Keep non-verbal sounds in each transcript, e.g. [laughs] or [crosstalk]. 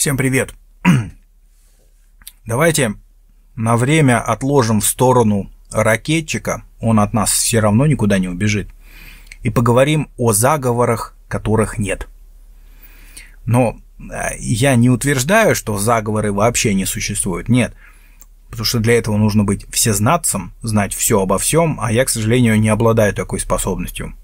Всем привет! [clears throat] Давайте на время отложим в сторону ракетчика, он от нас все равно никуда не убежит, и поговорим о заговорах, которых нет. Но э, я не утверждаю, что заговоры вообще не существуют, нет. Потому что для этого нужно быть всезнатцем, знать все обо всем, а я, к сожалению, не обладаю такой способностью.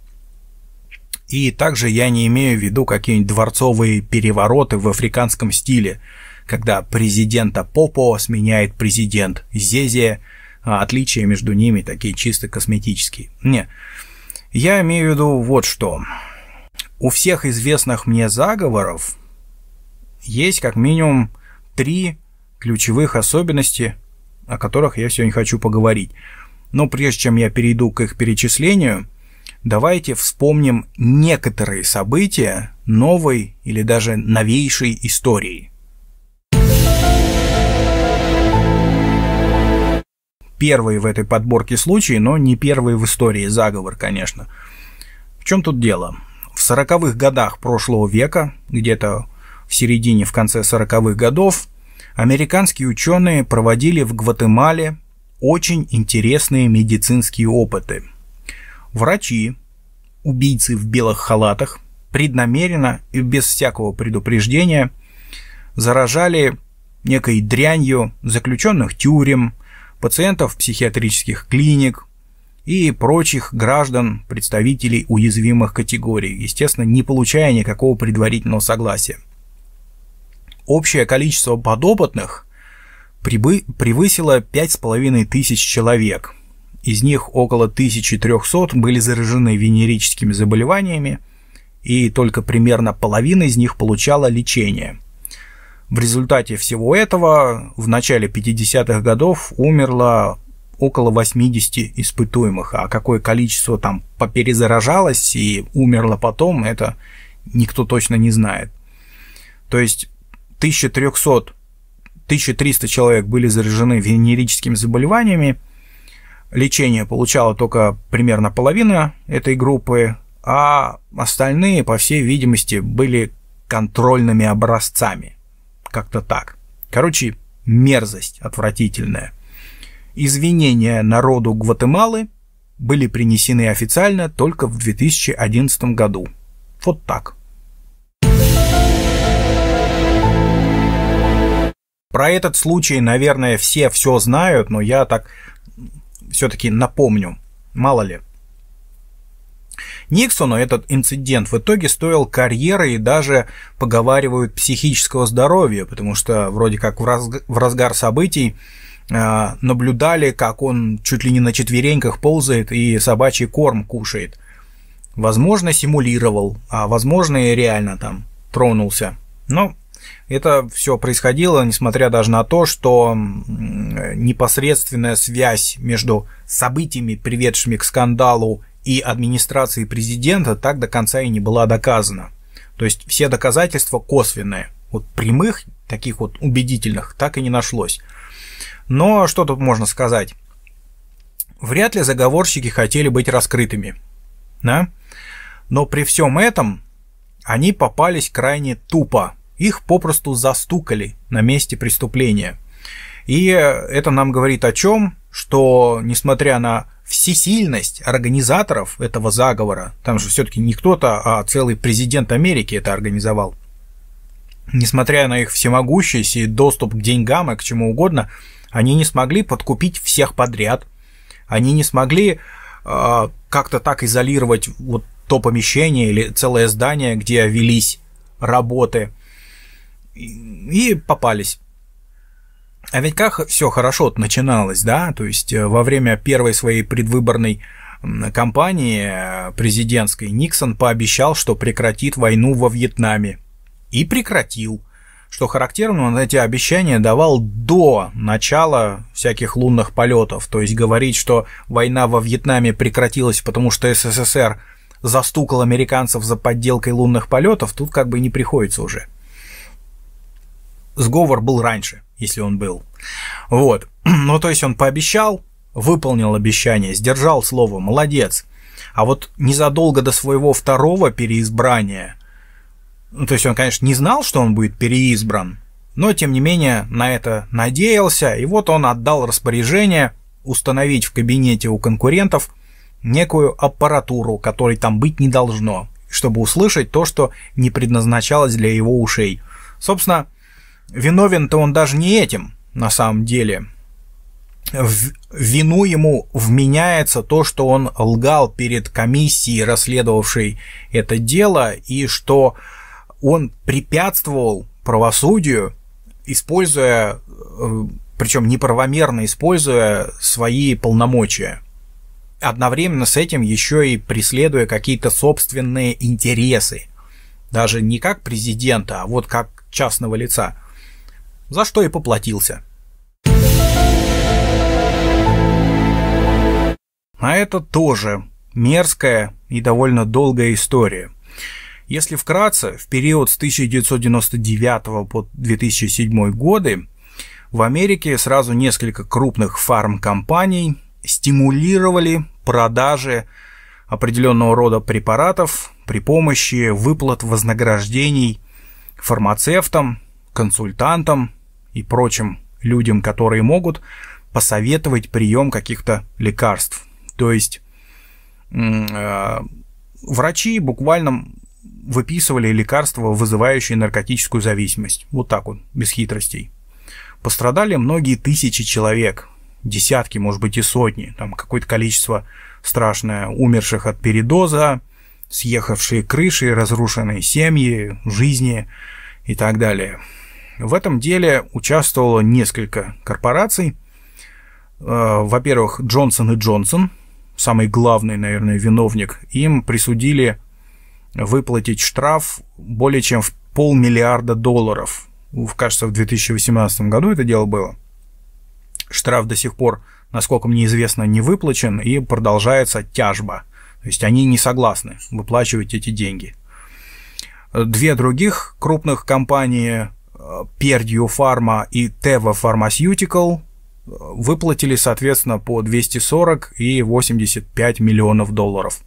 И также я не имею в виду какие-нибудь дворцовые перевороты в африканском стиле, когда президента Попо сменяет президент Зезе, а отличия между ними такие чисто косметические. Не, я имею в виду вот что. У всех известных мне заговоров есть как минимум три ключевых особенности, о которых я сегодня хочу поговорить. Но прежде чем я перейду к их перечислению – давайте вспомним некоторые события новой или даже новейшей истории. Первый в этой подборке случай, но не первый в истории заговор, конечно. В чем тут дело? В 40-х годах прошлого века, где-то в середине, в конце 40-х годов, американские ученые проводили в Гватемале очень интересные медицинские опыты – Врачи, убийцы в белых халатах, преднамеренно и без всякого предупреждения заражали некой дрянью заключенных тюрем, пациентов психиатрических клиник и прочих граждан, представителей уязвимых категорий, естественно, не получая никакого предварительного согласия. Общее количество подопытных превысило 5,5 тысяч человек – из них около 1300 были заражены венерическими заболеваниями, и только примерно половина из них получала лечение. В результате всего этого в начале 50-х годов умерло около 80 испытуемых, а какое количество там поперезаражалось и умерло потом, это никто точно не знает. То есть 1300, 1300 человек были заражены венерическими заболеваниями, лечение получала только примерно половина этой группы, а остальные, по всей видимости, были контрольными образцами. Как-то так. Короче, мерзость отвратительная. Извинения народу Гватемалы были принесены официально только в 2011 году. Вот так. Про этот случай, наверное, все все знают, но я так все-таки напомню, мало ли. Никсону этот инцидент в итоге стоил карьеры и даже поговаривают психического здоровья, потому что вроде как в разгар событий э, наблюдали, как он чуть ли не на четвереньках ползает и собачий корм кушает. Возможно, симулировал, а возможно и реально там тронулся. Но это все происходило, несмотря даже на то, что непосредственная связь между событиями, приведшими к скандалу, и администрацией президента так до конца и не была доказана. То есть все доказательства косвенные, вот прямых, таких вот убедительных, так и не нашлось. Но что тут можно сказать? Вряд ли заговорщики хотели быть раскрытыми. Да? Но при всем этом они попались крайне тупо их попросту застукали на месте преступления. И это нам говорит о чем? Что, несмотря на всесильность организаторов этого заговора, там же все-таки не кто-то, а целый президент Америки это организовал, несмотря на их всемогущесть и доступ к деньгам и к чему угодно, они не смогли подкупить всех подряд, они не смогли э, как-то так изолировать вот то помещение или целое здание, где велись работы и попались. А ведь как все хорошо начиналось, да, то есть э, во время первой своей предвыборной кампании э, президентской Никсон пообещал, что прекратит войну во Вьетнаме. И прекратил. Что характерно, он эти обещания давал до начала всяких лунных полетов. То есть говорить, что война во Вьетнаме прекратилась, потому что СССР застукал американцев за подделкой лунных полетов, тут как бы не приходится уже сговор был раньше, если он был. Вот. [clears throat] Ну, то есть он пообещал, выполнил обещание, сдержал слово, молодец. А вот незадолго до своего второго переизбрания, ну, то есть он, конечно, не знал, что он будет переизбран, но, тем не менее, на это надеялся, и вот он отдал распоряжение установить в кабинете у конкурентов некую аппаратуру, которой там быть не должно, чтобы услышать то, что не предназначалось для его ушей. Собственно, виновен-то он даже не этим, на самом деле. В вину ему вменяется то, что он лгал перед комиссией, расследовавшей это дело, и что он препятствовал правосудию, используя, э, причем неправомерно используя свои полномочия. Одновременно с этим еще и преследуя какие-то собственные интересы. Даже не как президента, а вот как частного лица – за что и поплатился. А это тоже мерзкая и довольно долгая история. Если вкратце, в период с 1999 по 2007 годы в Америке сразу несколько крупных фармкомпаний стимулировали продажи определенного рода препаратов при помощи выплат вознаграждений фармацевтам, консультантам и прочим людям, которые могут посоветовать прием каких-то лекарств. То есть э, врачи буквально выписывали лекарства, вызывающие наркотическую зависимость. Вот так вот, без хитростей. Пострадали многие тысячи человек, десятки, может быть, и сотни. Там какое-то количество страшное умерших от передоза, съехавшие крыши, разрушенные семьи, жизни и так далее. В этом деле участвовало несколько корпораций. Э, во-первых, Джонсон и Джонсон, самый главный, наверное, виновник, им присудили выплатить штраф более чем в полмиллиарда долларов. Кажется, в 2018 году это дело было. Штраф до сих пор, насколько мне известно, не выплачен и продолжается тяжба. То есть они не согласны выплачивать эти деньги. Две других крупных компании Perdue Pharma и Teva Pharmaceutical э, выплатили, соответственно, по 240 и 85 миллионов долларов.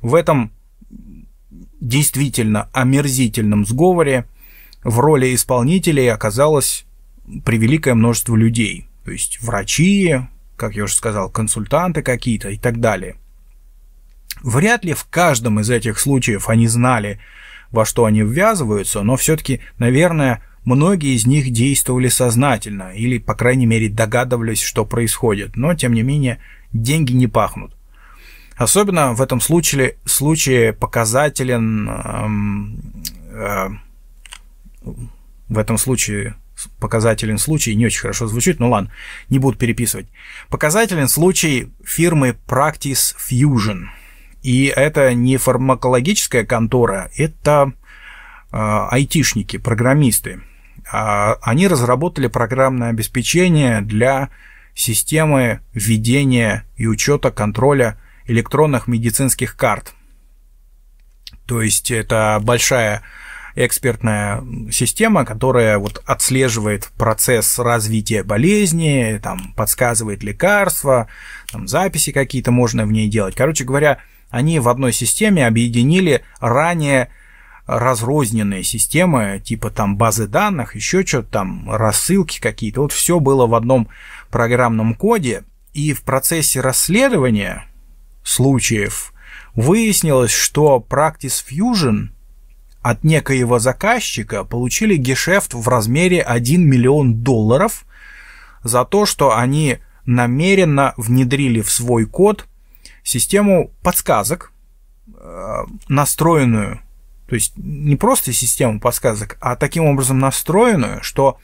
В этом действительно омерзительном сговоре в роли исполнителей оказалось превеликое множество людей, то есть врачи, как я уже сказал, консультанты какие-то и так далее. Вряд ли в каждом из этих случаев они знали, во что они ввязываются, но все-таки, наверное, Многие из них действовали сознательно или, по крайней мере, догадывались, что происходит, но, тем не менее, деньги не пахнут. Особенно в этом случае, случае показателен... Э, э, в этом случае показателен случай, не очень хорошо звучит, ну ладно, не буду переписывать. Показателен случай фирмы Practice Fusion. И это не фармакологическая контора, это э, айтишники, программисты. А, они разработали программное обеспечение для системы введения и учета контроля электронных медицинских карт. То есть это большая экспертная система, которая вот отслеживает процесс развития болезни, там, подсказывает лекарства, там, записи какие-то можно в ней делать. Короче говоря, они в одной системе объединили ранее разрозненные системы, типа там базы данных, еще что-то там, рассылки какие-то. Вот все было в одном программном коде, и в процессе расследования случаев выяснилось, что Practice Fusion от некоего заказчика получили гешефт в размере 1 миллион долларов за то, что они намеренно внедрили в свой код систему подсказок, э, настроенную то есть не просто систему подсказок, а таким образом настроенную, что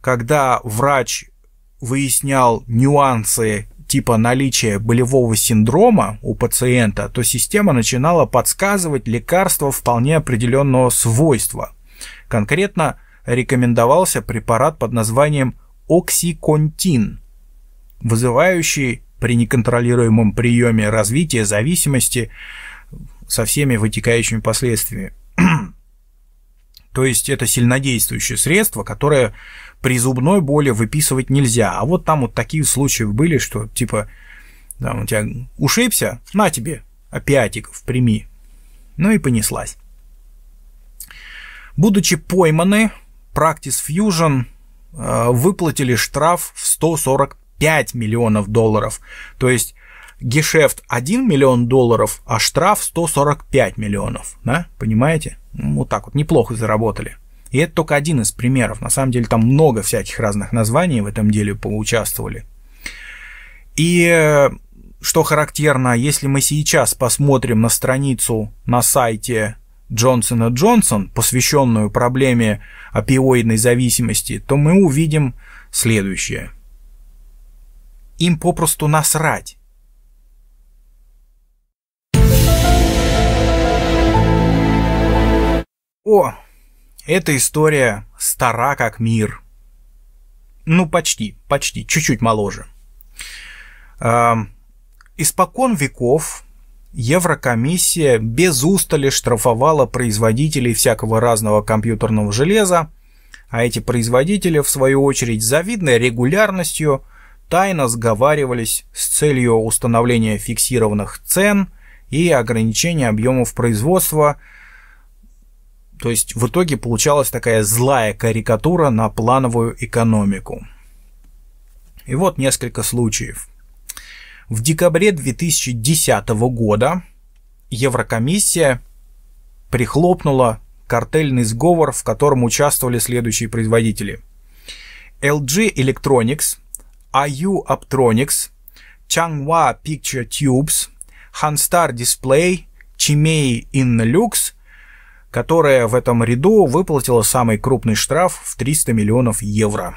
когда врач выяснял нюансы типа наличия болевого синдрома у пациента, то система начинала подсказывать лекарство вполне определенного свойства. Конкретно рекомендовался препарат под названием оксиконтин, вызывающий при неконтролируемом приеме развития зависимости со всеми вытекающими последствиями. [clears throat] То есть это сильнодействующее средство, которое при зубной боли выписывать нельзя. А вот там вот такие случаи были, что типа там у тебя ушибся, на тебе опиатиков, а прими. Ну и понеслась. Будучи пойманы, Practice Fusion э, выплатили штраф в 145 миллионов долларов. То есть гешефт 1 миллион долларов, а штраф 145 миллионов, да, понимаете? Ну, вот так вот, неплохо заработали. И это только один из примеров, на самом деле там много всяких разных названий в этом деле поучаствовали. И э, что характерно, если мы сейчас посмотрим на страницу на сайте Джонсона Джонсон, посвященную проблеме опиоидной зависимости, то мы увидим следующее. Им попросту насрать О, эта история стара как мир. Ну, почти, почти, чуть-чуть моложе. Эм, испокон веков Еврокомиссия без устали штрафовала производителей всякого разного компьютерного железа, а эти производители, в свою очередь, завидной регулярностью тайно сговаривались с целью установления фиксированных цен и ограничения объемов производства – то есть в итоге получалась такая злая карикатура на плановую экономику. И вот несколько случаев. В декабре 2010 года Еврокомиссия прихлопнула картельный сговор, в котором участвовали следующие производители. LG Electronics, IU Optronics, Changhua Picture Tubes, Hanstar Display, Chimei Innolux которая в этом ряду выплатила самый крупный штраф в 300 миллионов евро.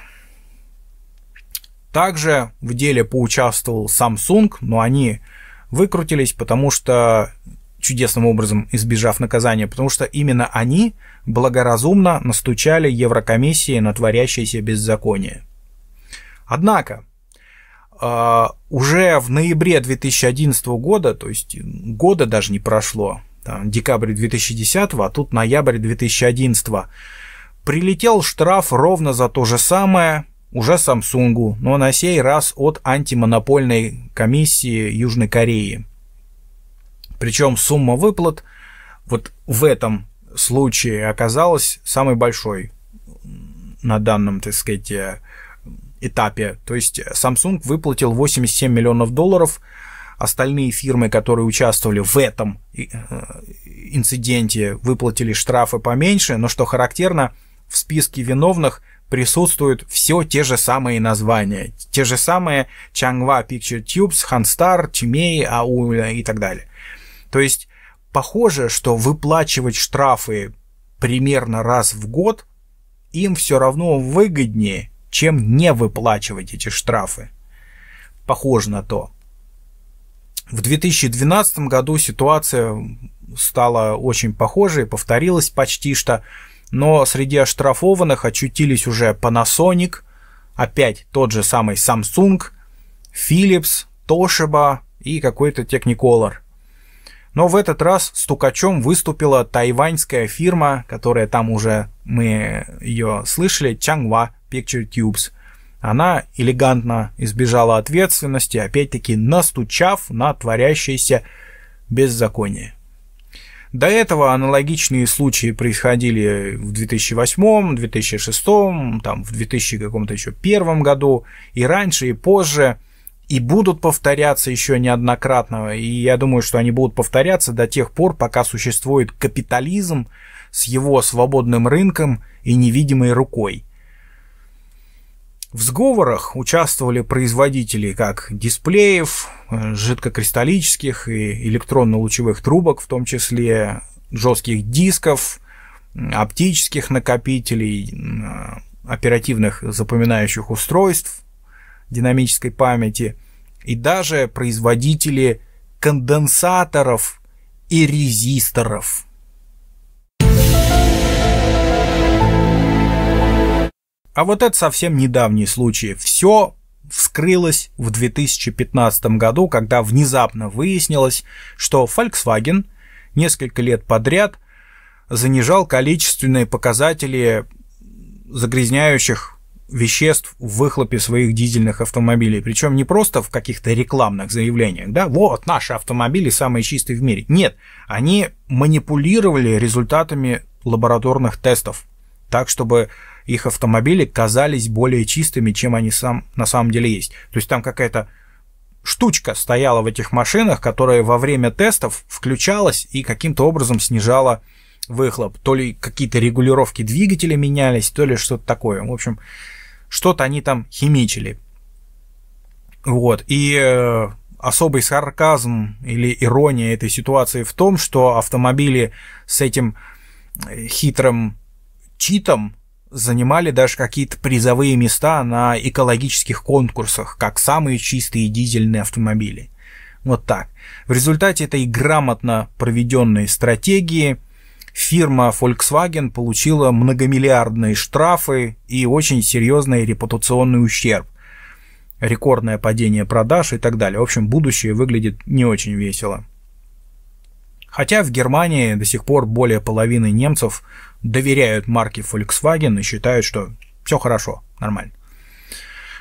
Также в деле поучаствовал Samsung, но они выкрутились, потому что чудесным образом избежав наказания, потому что именно они благоразумно настучали Еврокомиссии на творящееся беззаконие. Однако, а, уже в ноябре 2011 года, то есть года даже не прошло, там, декабрь 2010, а тут ноябрь 2011. Прилетел штраф ровно за то же самое, уже Samsung, но на сей раз от антимонопольной комиссии Южной Кореи. Причем сумма выплат вот в этом случае оказалась самой большой на данном, так сказать, этапе. То есть Samsung выплатил 87 миллионов долларов – Остальные фирмы, которые участвовали в этом э, инциденте, выплатили штрафы поменьше, но что характерно, в списке виновных присутствуют все те же самые названия, те же самые Чангва Picture Tubes, Ханстар, Тюмей, Ауля и так далее. То есть похоже, что выплачивать штрафы примерно раз в год им все равно выгоднее, чем не выплачивать эти штрафы. Похоже на то. В 2012 году ситуация стала очень похожей, повторилась почти что, но среди оштрафованных очутились уже Panasonic, опять тот же самый Samsung, Philips, Toshiba и какой-то Technicolor. Но в этот раз стукачом выступила тайваньская фирма, которая там уже мы ее слышали, Changwa Picture Tubes – она элегантно избежала ответственности, опять-таки настучав на творящееся беззаконие. До этого аналогичные случаи происходили в 2008, 2006, там, в 2000 каком-то еще первом году, и раньше, и позже, и будут повторяться еще неоднократно, и я думаю, что они будут повторяться до тех пор, пока существует капитализм с его свободным рынком и невидимой рукой. В сговорах участвовали производители как дисплеев, э, жидкокристаллических и электронно-лучевых трубок, в том числе жестких дисков, оптических накопителей, э, оперативных запоминающих устройств динамической памяти и даже производители конденсаторов и резисторов – А вот это совсем недавний случай. Все вскрылось в 2015 году, когда внезапно выяснилось, что Volkswagen несколько лет подряд занижал количественные показатели загрязняющих веществ в выхлопе своих дизельных автомобилей. Причем не просто в каких-то рекламных заявлениях, да, вот наши автомобили самые чистые в мире. Нет, они манипулировали результатами лабораторных тестов так, чтобы их автомобили казались более чистыми, чем они сам, на самом деле есть. То есть там какая-то штучка стояла в этих машинах, которая во время тестов включалась и каким-то образом снижала выхлоп. То ли какие-то регулировки двигателя менялись, то ли что-то такое. В общем, что-то они там химичили. Вот. И э, особый сарказм или ирония этой ситуации в том, что автомобили с этим э, хитрым читом занимали даже какие-то призовые места на экологических конкурсах, как самые чистые дизельные автомобили. Вот так. В результате этой грамотно проведенной стратегии фирма Volkswagen получила многомиллиардные штрафы и очень серьезный репутационный ущерб. Рекордное падение продаж и так далее. В общем, будущее выглядит не очень весело. Хотя в Германии до сих пор более половины немцев доверяют марке Volkswagen и считают, что все хорошо, нормально.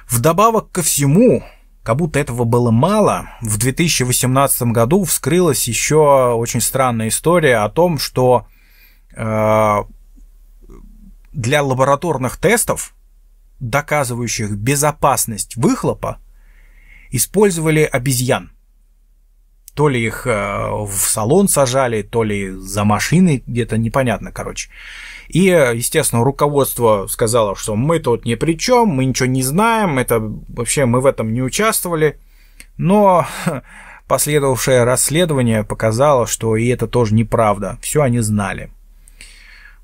Вдобавок ко всему, как будто этого было мало, в 2018 году вскрылась еще очень странная история о том, что э, для лабораторных тестов, доказывающих безопасность выхлопа, использовали обезьян. То ли их э, в салон сажали, то ли за машины где-то, непонятно, короче. И, э, естественно, руководство сказало, что мы тут ни при чем, мы ничего не знаем, это вообще мы в этом не участвовали. Но [laughs] последовавшее расследование показало, что и это тоже неправда. Все они знали.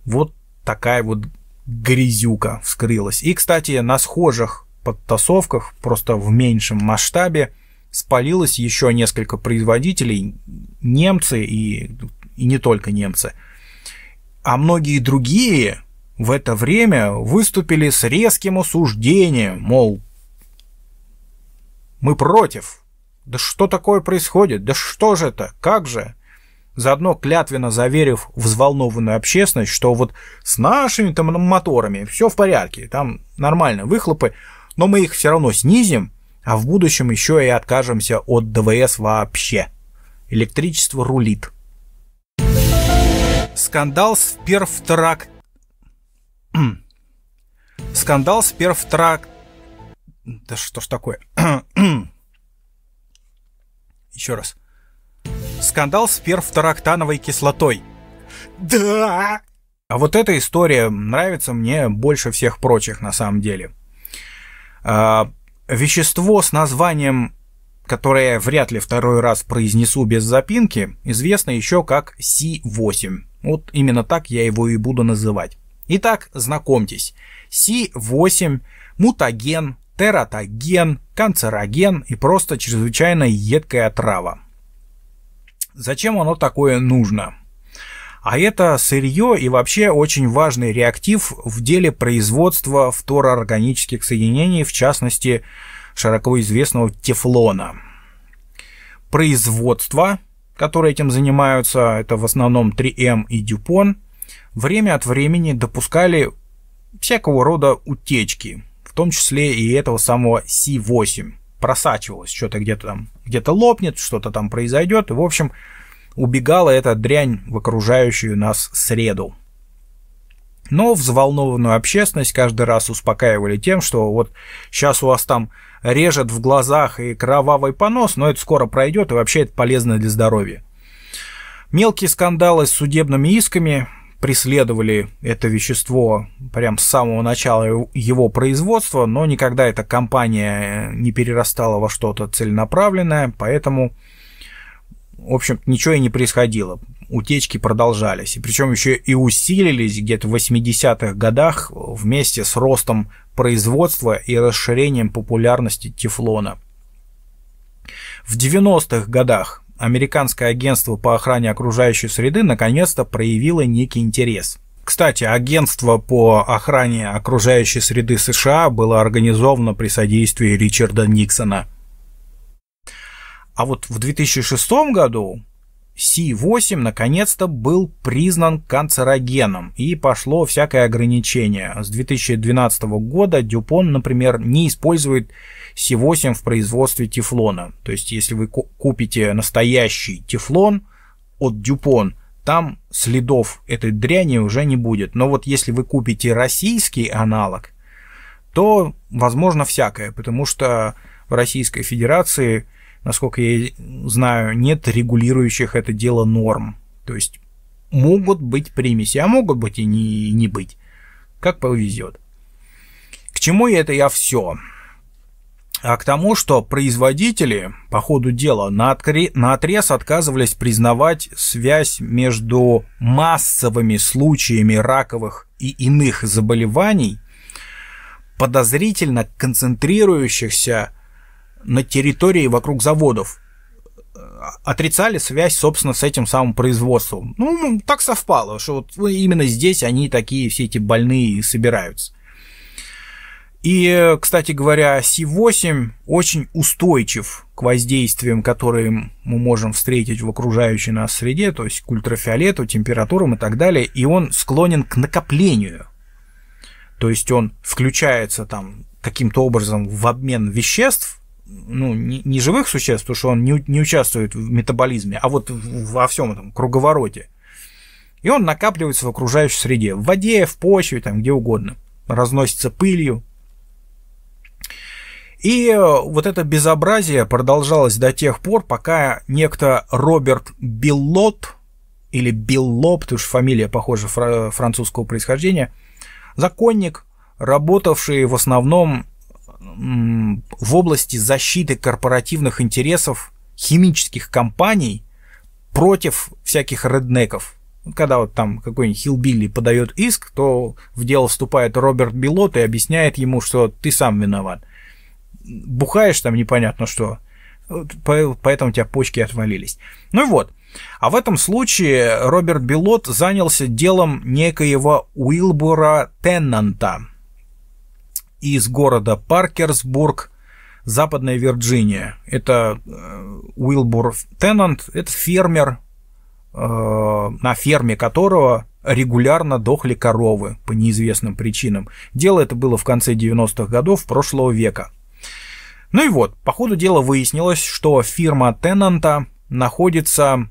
Вот такая вот грязюка вскрылась. И, кстати, на схожих подтасовках, просто в меньшем масштабе, спалилось еще несколько производителей, немцы и, и не только немцы. А многие другие в это время выступили с резким осуждением, мол, мы против. Да что такое происходит? Да что же это? Как же? Заодно клятвенно заверив взволнованную общественность, что вот с нашими там моторами все в порядке, там нормально выхлопы, но мы их все равно снизим, а в будущем еще и откажемся от ДВС вообще. Электричество рулит. Скандал с перфтрак... [clears throat] Скандал с перфтрак... Да что ж такое? [clears throat] Еще раз. Скандал с перфтороктановой кислотой. Да! А вот эта история нравится мне больше всех прочих на самом деле. А, Вещество с названием, которое вряд ли второй раз произнесу без запинки, известно еще как c 8 Вот именно так я его и буду называть. Итак, знакомьтесь. c 8 мутаген, тератоген, канцероген и просто чрезвычайно едкая отрава. Зачем оно такое нужно? А это сырье и вообще очень важный реактив в деле производства фтороорганических соединений, в частности, широко известного тефлона. Производство, которое этим занимаются, это в основном 3М эм и Дюпон, время от времени допускали всякого рода утечки, в том числе и этого самого C8. Просачивалось, что-то где-то там, где-то лопнет, что-то там произойдет. И, в общем, убегала эта дрянь в окружающую нас среду. Но взволнованную общественность каждый раз успокаивали тем, что вот сейчас у вас там режет в глазах и кровавый понос, но это скоро пройдет и вообще это полезно для здоровья. Мелкие скандалы с судебными исками преследовали это вещество прям с самого начала его производства, но никогда эта компания не перерастала во что-то целенаправленное, поэтому в общем ничего и не происходило. Утечки продолжались. И причем еще и усилились где-то в 80-х годах вместе с ростом производства и расширением популярности тефлона. В 90-х годах американское агентство по охране окружающей среды наконец-то проявило некий интерес. Кстати, агентство по охране окружающей среды США было организовано при содействии Ричарда Никсона – а вот в 2006 году Си-8 наконец-то был признан канцерогеном и пошло всякое ограничение. С 2012 года Дюпон, например, не использует Си-8 в производстве тефлона. То есть если вы купите настоящий тефлон от Дюпон, там следов этой дряни уже не будет. Но вот если вы купите российский аналог, то возможно всякое, потому что в Российской Федерации насколько я знаю, нет регулирующих это дело норм. То есть могут быть примеси, а могут быть и не, и не быть. Как повезет. К чему это я все? А к тому, что производители по ходу дела на отрез отказывались признавать связь между массовыми случаями раковых и иных заболеваний, подозрительно концентрирующихся на территории вокруг заводов э, отрицали связь, собственно, с этим самым производством. Ну, так совпало, что вот именно здесь они такие все эти больные собираются. И, кстати говоря, Си-8 очень устойчив к воздействиям, которые мы можем встретить в окружающей нас среде, то есть к ультрафиолету, температурам и так далее, и он склонен к накоплению. То есть он включается там каким-то образом в обмен веществ, ну, не, не живых существ, потому что он не, не участвует в метаболизме, а вот во всем этом круговороте. И он накапливается в окружающей среде, в воде, в почве, там где угодно, разносится пылью. И э, вот это безобразие продолжалось до тех пор, пока некто Роберт Биллот, или Биллоп, потому что фамилия похожа французского происхождения, законник, работавший в основном в области защиты корпоративных интересов химических компаний против всяких реднеков. Когда вот там какой-нибудь Хилбилли подает иск, то в дело вступает Роберт Билот и объясняет ему, что ты сам виноват. Бухаешь там непонятно что, поэтому у тебя почки отвалились. Ну и вот. А в этом случае Роберт Билот занялся делом некоего Уилбура Теннанта – из города Паркерсбург, Западная Вирджиния. Это э, Уилбур Теннант, это фермер, э, на ферме которого регулярно дохли коровы по неизвестным причинам. Дело это было в конце 90-х годов прошлого века. Ну и вот, по ходу дела выяснилось, что фирма Теннанта находится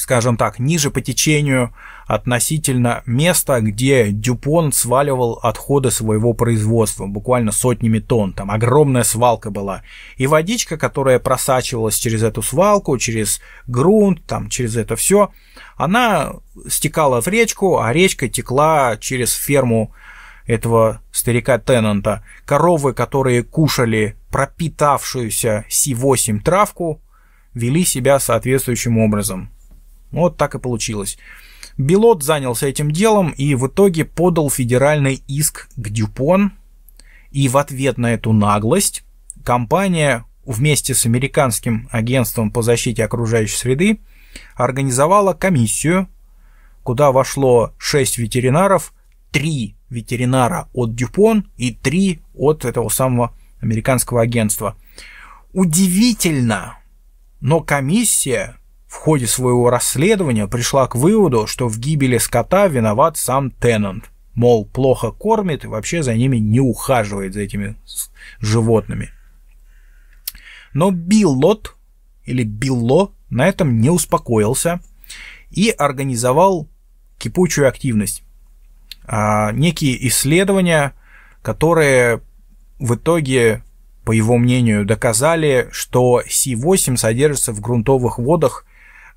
скажем так, ниже по течению относительно места, где Дюпон сваливал отходы своего производства, буквально сотнями тонн, там огромная свалка была. И водичка, которая просачивалась через эту свалку, через грунт, там, через это все, она стекала в речку, а речка текла через ферму этого старика Теннанта. Коровы, которые кушали пропитавшуюся Си-8 травку, вели себя соответствующим образом. Вот так и получилось. Белот занялся этим делом и в итоге подал федеральный иск к Дюпон. И в ответ на эту наглость компания вместе с американским агентством по защите окружающей среды организовала комиссию, куда вошло 6 ветеринаров, 3 ветеринара от Дюпон и 3 от этого самого американского агентства. Удивительно, но комиссия в ходе своего расследования пришла к выводу, что в гибели скота виноват сам Теннант. Мол, плохо кормит и вообще за ними не ухаживает, за этими животными. Но Биллот, или Билло, на этом не успокоился и организовал кипучую активность. А, некие исследования, которые в итоге, по его мнению, доказали, что с 8 содержится в грунтовых водах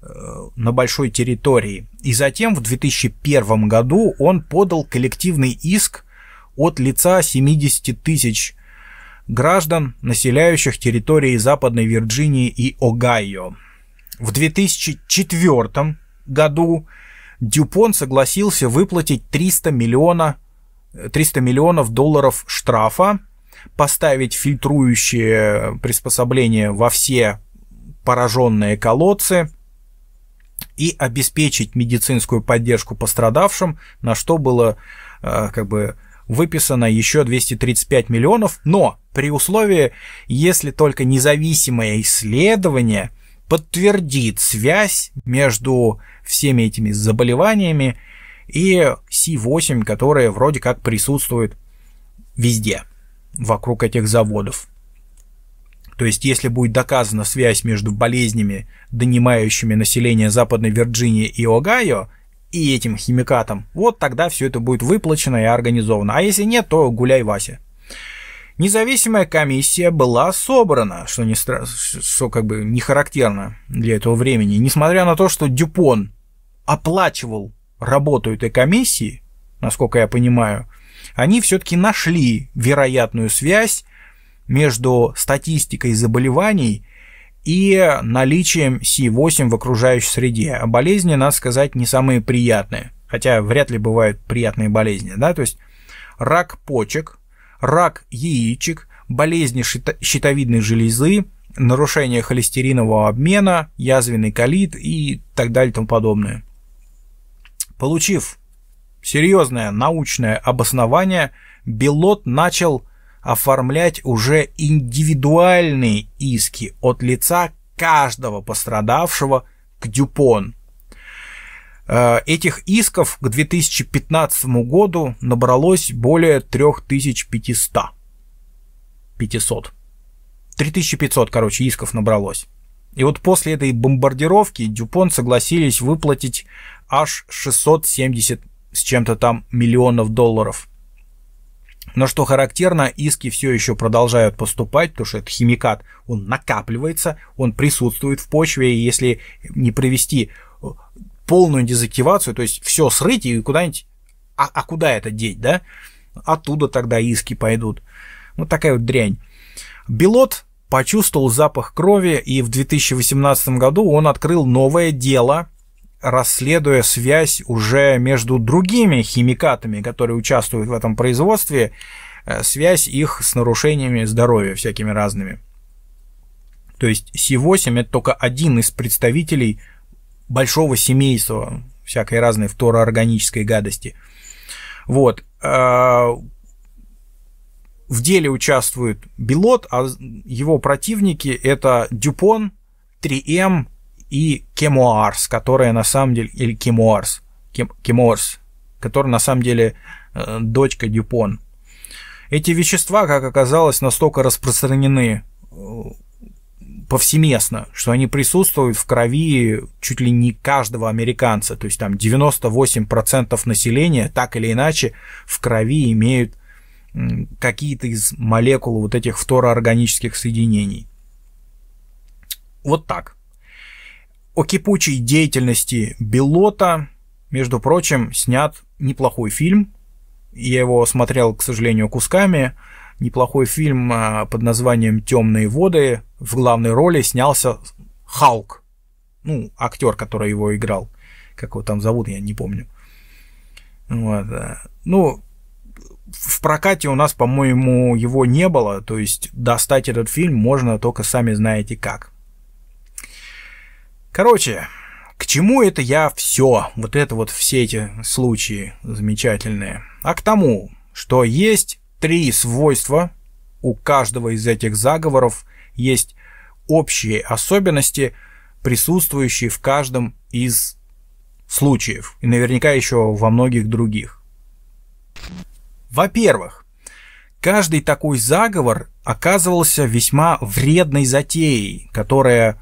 Э, на большой территории. И затем в 2001 году он подал коллективный иск от лица 70 тысяч граждан, населяющих территории Западной Вирджинии и Огайо. В 2004 году Дюпон согласился выплатить 300, миллиона, 300 миллионов долларов штрафа, поставить фильтрующие приспособления во все пораженные колодцы – и обеспечить медицинскую поддержку пострадавшим, на что было э, как бы выписано еще 235 миллионов, но при условии, если только независимое исследование подтвердит связь между всеми этими заболеваниями и Си-8, которые вроде как присутствуют везде вокруг этих заводов. То есть, если будет доказана связь между болезнями, донимающими население Западной Вирджинии и Огайо, и этим химикатом, вот тогда все это будет выплачено и организовано. А если нет, то гуляй, Вася. Независимая комиссия была собрана, что, не стра... что как бы не характерно для этого времени. Несмотря на то, что Дюпон оплачивал работу этой комиссии, насколько я понимаю, они все-таки нашли вероятную связь между статистикой заболеваний и наличием Си8 в окружающей среде. А болезни, надо сказать, не самые приятные, хотя вряд ли бывают приятные болезни, да, то есть рак почек, рак яичек, болезни щитовидной железы, нарушение холестеринового обмена, язвенный колит и так далее и тому подобное. Получив серьезное научное обоснование, Белот начал оформлять уже индивидуальные иски от лица каждого пострадавшего к Дюпон. Э, этих исков к 2015 году набралось более 3500. 500. 3500, короче, исков набралось. И вот после этой бомбардировки Дюпон согласились выплатить аж 670 с чем-то там миллионов долларов – но что характерно, иски все еще продолжают поступать, потому что этот химикат, он накапливается, он присутствует в почве, и если не провести э, полную дезактивацию, то есть все срыть и куда-нибудь... А, а куда это деть, да? Оттуда тогда иски пойдут. Вот такая вот дрянь. Белот почувствовал запах крови, и в 2018 году он открыл новое дело расследуя связь уже между другими химикатами, которые участвуют в этом производстве, э, связь их с нарушениями здоровья всякими разными. То есть Си-8 это только один из представителей большого семейства всякой разной фтороорганической гадости. Вот. Э, в деле участвует Белот, а его противники это Дюпон, 3М, и Кемуарс, которая на самом деле, или Кемуарс, Кем, Кемуарс, которая на самом деле э, дочка Дюпон. Эти вещества, как оказалось, настолько распространены э, повсеместно, что они присутствуют в крови чуть ли не каждого американца, то есть там 98% населения так или иначе в крови имеют какие-то из молекул вот этих фтороорганических соединений. Вот так. О кипучей деятельности Беллота, между прочим, снят неплохой фильм. Я его смотрел, к сожалению, кусками. Неплохой фильм а, под названием «Темные воды». В главной роли снялся Халк. Ну, актер, который его играл. Как его там зовут, я не помню. Вот. Ну, в прокате у нас, по-моему, его не было, то есть достать этот фильм можно только сами знаете как. Короче, к чему это я все, вот это вот все эти случаи замечательные? А к тому, что есть три свойства у каждого из этих заговоров, есть общие особенности, присутствующие в каждом из случаев, и наверняка еще во многих других. Во-первых, каждый такой заговор оказывался весьма вредной затеей, которая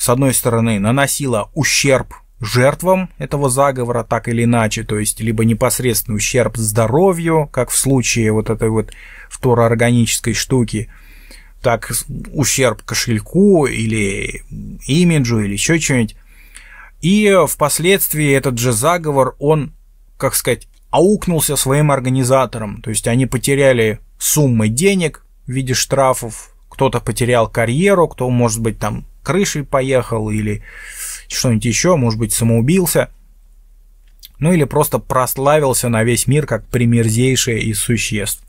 с одной стороны, наносила ущерб жертвам этого заговора так или иначе, то есть либо непосредственный ущерб здоровью, как в случае вот этой вот второорганической штуки, так ущерб кошельку или имиджу или еще что-нибудь. И впоследствии этот же заговор, он, как сказать, аукнулся своим организаторам, то есть они потеряли суммы денег в виде штрафов, кто-то потерял карьеру, кто, может быть, там крышей поехал или что-нибудь еще, может быть, самоубился. Ну или просто прославился на весь мир как примерзейшее из существ.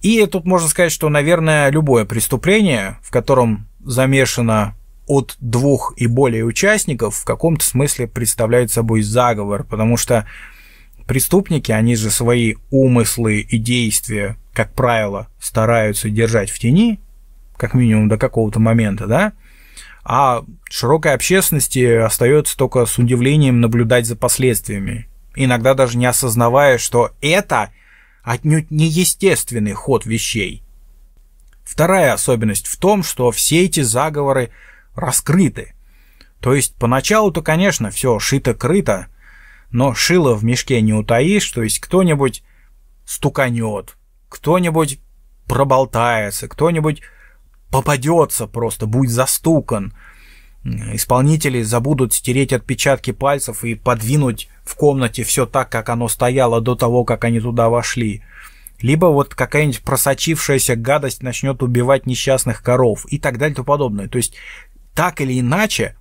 И тут можно сказать, что, наверное, любое преступление, в котором замешано от двух и более участников, в каком-то смысле представляет собой заговор, потому что преступники, они же свои умыслы и действия, как правило, стараются держать в тени, как минимум до какого-то момента, да, а широкой общественности остается только с удивлением наблюдать за последствиями, иногда даже не осознавая, что это отнюдь не естественный ход вещей. Вторая особенность в том, что все эти заговоры раскрыты. То есть поначалу-то, конечно, все шито-крыто, но шило в мешке не утаишь, то есть кто-нибудь стуканет, кто-нибудь проболтается, кто-нибудь попадется просто, будет застукан. Исполнители забудут стереть отпечатки пальцев и подвинуть в комнате все так, как оно стояло до того, как они туда вошли. Либо вот какая-нибудь просочившаяся гадость начнет убивать несчастных коров и так далее и тому подобное. То есть так или иначе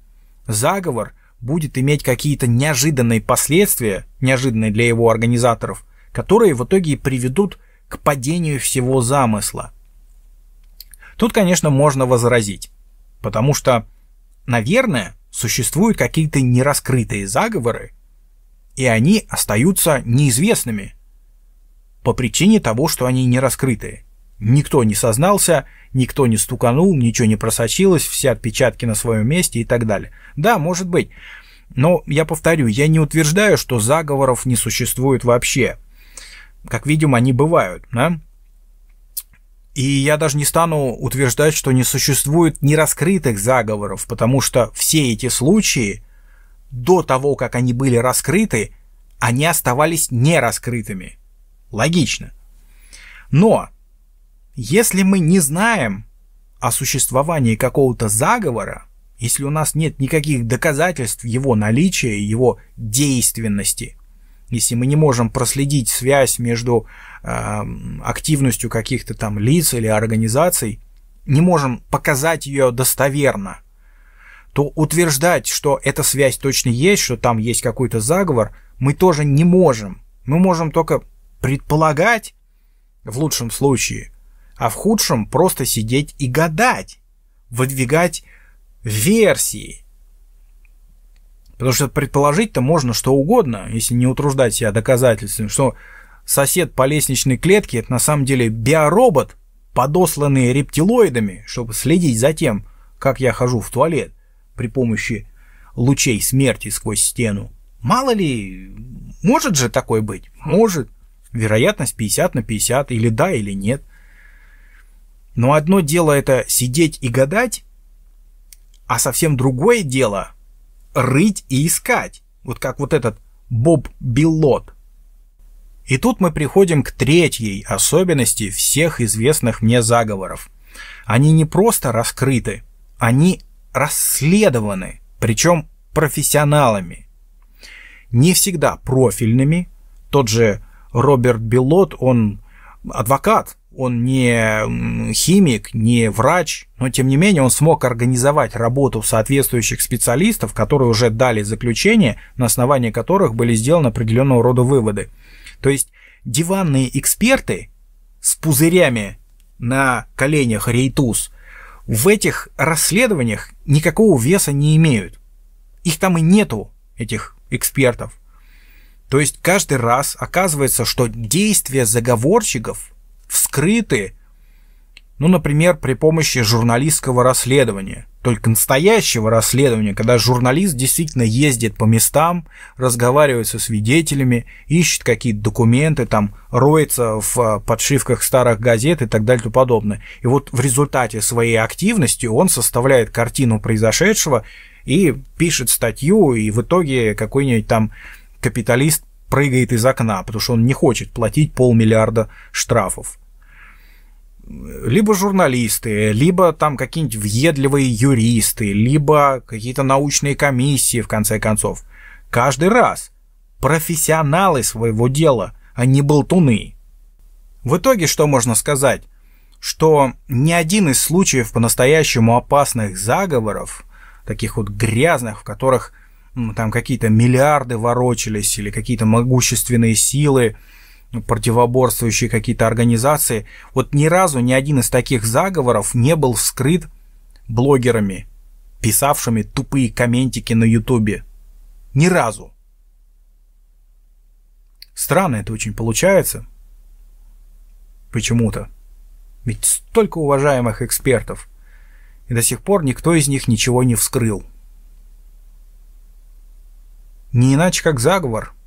заговор будет иметь какие-то неожиданные последствия, неожиданные для его организаторов, которые в итоге и приведут к падению всего замысла. Тут, конечно, можно возразить, потому что, наверное, существуют какие-то нераскрытые заговоры, и они остаются неизвестными по причине того, что они не раскрытые. Никто не сознался, никто не стуканул, ничего не просочилось, все отпечатки на своем месте и так далее. Да, может быть. Но я повторю, я не утверждаю, что заговоров не существует вообще. Как видим, они бывают, да? И я даже не стану утверждать, что не существует нераскрытых заговоров, потому что все эти случаи до того, как они были раскрыты, они оставались нераскрытыми. Логично. Но если мы не знаем о существовании какого-то заговора, если у нас нет никаких доказательств его наличия его действенности – если мы не можем проследить связь между э, активностью каких-то там лиц или организаций, не можем показать ее достоверно, то утверждать, что эта связь точно есть, что там есть какой-то заговор, мы тоже не можем. Мы можем только предполагать, в лучшем случае, а в худшем просто сидеть и гадать, выдвигать версии, Потому что предположить-то можно что угодно, если не утруждать себя доказательствами, что сосед по лестничной клетке – это на самом деле биоробот, подосланный рептилоидами, чтобы следить за тем, как я хожу в туалет при помощи лучей смерти сквозь стену. Мало ли, может же такое быть? Может. Вероятность 50 на 50, или да, или нет. Но одно дело это сидеть и гадать, а совсем другое дело рыть и искать. Вот как вот этот Боб Биллот. И тут мы приходим к третьей особенности всех известных мне заговоров. Они не просто раскрыты, они расследованы, причем профессионалами. Не всегда профильными. Тот же Роберт Биллот, он адвокат, он не химик, не врач, но тем не менее он смог организовать работу соответствующих специалистов, которые уже дали заключение, на основании которых были сделаны определенного рода выводы. То есть диванные эксперты с пузырями на коленях рейтуз в этих расследованиях никакого веса не имеют. Их там и нету, этих экспертов. То есть каждый раз оказывается, что действия заговорщиков вскрыты, ну, например, при помощи журналистского расследования. Только настоящего расследования, когда журналист действительно ездит по местам, разговаривает со свидетелями, ищет какие-то документы, там, роется в э, подшивках старых газет и так далее и тому подобное. И вот в результате своей активности он составляет картину произошедшего и пишет статью, и в итоге какой-нибудь там капиталист прыгает из окна, потому что он не хочет платить полмиллиарда штрафов либо журналисты, либо там какие-нибудь въедливые юристы, либо какие-то научные комиссии, в конце концов. Каждый раз профессионалы своего дела, а не болтуны. В итоге что можно сказать? Что ни один из случаев по-настоящему опасных заговоров, таких вот грязных, в которых ну, там какие-то миллиарды ворочались или какие-то могущественные силы, ну, противоборствующие какие-то организации. Вот ни разу ни один из таких заговоров не был вскрыт блогерами, писавшими тупые комментики на ютубе. Ни разу. Странно это очень получается. Почему-то. Ведь столько уважаемых экспертов. И до сих пор никто из них ничего не вскрыл. Не иначе как заговор –